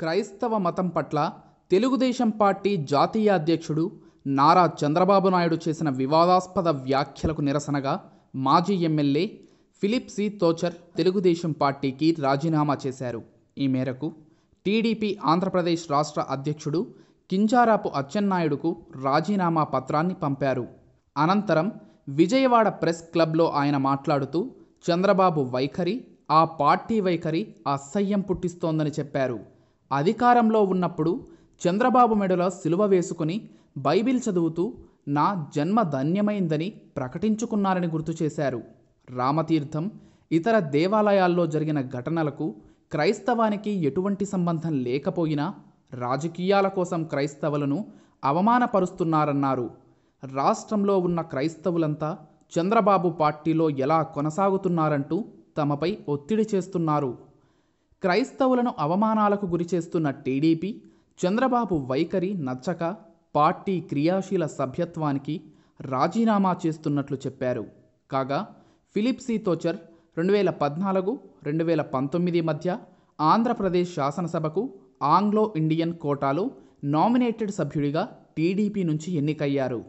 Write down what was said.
క్రైస్తవ మతం పట్ల తెలుగుదేశం పార్టీ జాతీయ అధ్యక్షుడు నారా చంద్రబాబు నాయుడు చేసిన వివాదాస్పద వ్యాఖ్యలకు నిరసనగా మాజీ MLA Philip C Tocher Telugu Desam పార్టీకి రాజీనామా చేశారు ఈ మేరకు టీడీపీ ఆంధ్రప్రదేశ్ రాష్ట్ర అధ్యక్షుడు కింజారాపు అచ్చెన్నాయుడుకు రాజీనామా పత్రాన్ని పంపారు అనంతరం విజయవాడ ప్రెస్ క్లబ్లో ఆయన మాట్లాడుతూ చంద్రబాబు వైఖరి ఆ పార్టీ వైఖరి అసహ్యం పుట్టిస్తోందని చెప్పారు అధికారంలో ఉన్నప్పుడు చంద్రబాబు మెడలో సిలువ వేసుకుని బైబిల్ చదువుతూ నా జన్మ ధన్యమైందని ప్రకటించుకున్నారని గుర్తు చేశారు రామతీర్థం ఇతర దేవాలయాల్లో జరిగిన ఘటనలకు క్రైస్తవానికి ఎటువంటి సంబంధం లేకపోయినా రాజకీయాల కోసం క్రైస్తవులను అవమానపరుస్తున్నారన్నారు రాష్ట్రంలో ఉన్న క్రైస్తవులంతా చంద్రబాబు పార్టీలో ఎలా కొనసాగుతున్నారంటూ తమపై ఒత్తిడి చేస్తున్నారు క్రైస్తవులను అవమానాలకు గురిచేస్తున్న టీడీపీ చంద్రబాబు వైఖరి నచ్చక పార్టీ క్రియాశీల సభ్యత్వానికి రాజీనామా చేస్తున్నట్లు చెప్పారు కాగా ఫిలిప్ సి తోచర్ రెండు వేల పద్నాలుగు రెండు వేల పంతొమ్మిది మధ్య ఆంధ్రప్రదేశ్ శాసనసభకు ఆంగ్లో ఇండియన్ కోటాలో నామినేటెడ్ సభ్యుడిగా టీడీపీ నుంచి ఎన్నికయ్యారు